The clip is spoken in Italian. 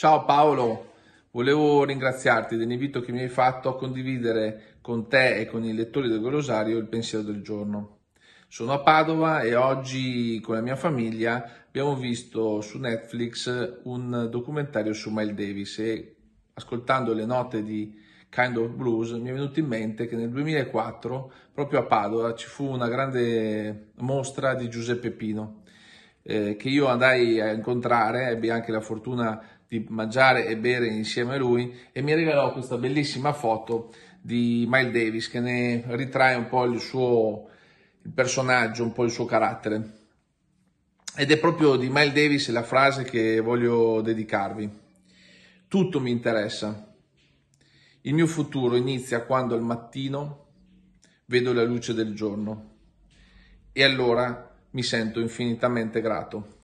Ciao Paolo, volevo ringraziarti dell'invito che mi hai fatto a condividere con te e con i lettori del Golosario il pensiero del giorno. Sono a Padova e oggi con la mia famiglia abbiamo visto su Netflix un documentario su Miles Davis e ascoltando le note di Kind of Blues mi è venuto in mente che nel 2004 proprio a Padova ci fu una grande mostra di Giuseppe Pino eh, che io andai a incontrare, ebbi anche la fortuna di di mangiare e bere insieme a lui e mi regalò questa bellissima foto di Miles Davis che ne ritrae un po' il suo il personaggio, un po' il suo carattere. Ed è proprio di Miles Davis la frase che voglio dedicarvi. Tutto mi interessa. Il mio futuro inizia quando al mattino vedo la luce del giorno e allora mi sento infinitamente grato.